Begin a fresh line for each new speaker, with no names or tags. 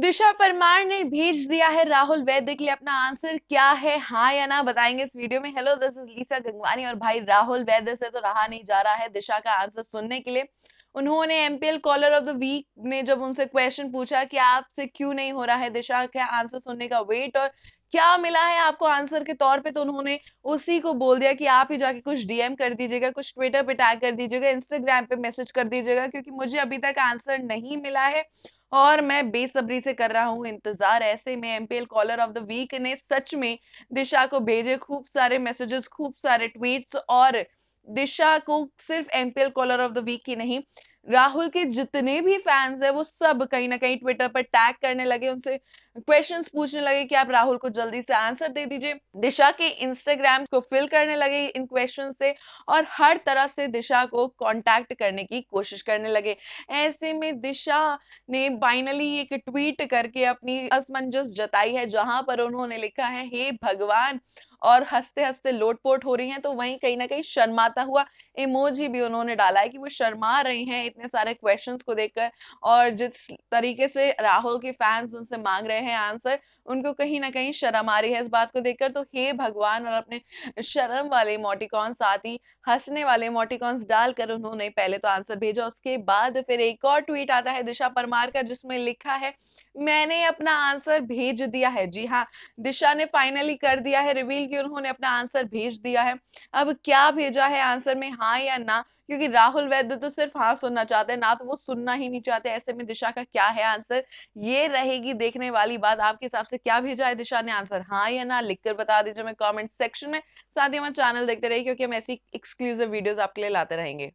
दिशा परमार ने भेज दिया है राहुल वैद्य के लिए अपना आंसर क्या है हाँ या ना बताएंगे इस वीडियो में hello this is Lisa Gangwani और भाई राहुल वैद्य से तो रहा नहीं जा रहा है दिशा का आंसर सुनने के लिए उन्होंने MPL caller of the week ने जब उनसे क्वेश्चन पूछा कि आपसे क्यों नहीं हो रहा है दिशा क्या आंसर सुनने का वेट और क्या मिला है आपको आंसर के तौर पे तो उन्होंने उसी को बोल दिया कि आप ही जाके कुछ डीएम कर दीजिएगा कुछ ट्विटर पे टैग कर दीजिएगा इंस्टाग्राम पे मैसेज कर दीजिएगा क्योंकि मुझे अभी तक आंसर नहीं मिला है और मैं बेसब्री से कर रहा हूँ इंतजार ऐसे में MPL caller of the week ने सच में दिशा को भेजे खूब सारे मैसेजेस खूब सारे ट्वीट्स और दिशा को सिर्फ MPL caller of the week ही नहीं राहुल के जितने भी फैंस है वो सब कहीं ना कहीं ट्विटर पर टैग करने लगे उनसे क्वेश्चंस पूछने लगे कि आप राहुल को जल्दी से आंसर दे दीजिए दिशा के इंस्टाग्राम को फिल करने लगे इन क्वेश्चन से और हर तरफ से दिशा को कांटेक्ट करने की कोशिश करने लगे ऐसे में दिशा ने फाइनली एक ट्वीट करके अपनी असमंजस जताई है जहां पर उन्होंने लिखा है हे भगवान और हंसते हंसते लोटपोट हो रही हैं तो वहीं कहीं ना कहीं शर्माता हुआ इमोजी भी उन्होंने डाला है कि वो शर्मा रही हैं इतने सारे क्वेश्चन को देखकर और जिस तरीके से राहुल के फैंस उनसे मांग रहे हैं आंसर उनको कहीं ना कहीं शर्म आ रही है इस बात को देखकर तो हे भगवान और अपने शर्म वाले मोटिकॉन्स साथ ही हंसने वाले मोटिकॉन्स डालकर उन्होंने पहले तो आंसर भेजा उसके बाद फिर एक और ट्वीट आता है दिशा परमार का जिसमें लिखा है मैंने अपना आंसर भेज दिया है जी हाँ दिशा ने फाइनली कर दिया है रिवील कि उन्होंने अपना आंसर भेज दिया है अब क्या भेजा है आंसर में हाँ या ना क्योंकि राहुल वैद्य तो सिर्फ हाँ सुनना चाहते हैं ना तो वो सुनना ही नहीं चाहते ऐसे में दिशा का क्या है आंसर ये रहेगी देखने वाली बात आपके हिसाब से क्या भेजा है दिशा ने आंसर हाँ या ना लिखकर बता दीजिए हमें कमेंट सेक्शन में साथ ही हमारे चैनल देखते रहिए क्योंकि हम ऐसी एक्सक्लूसिव वीडियोज आपके लिए लाते रहेंगे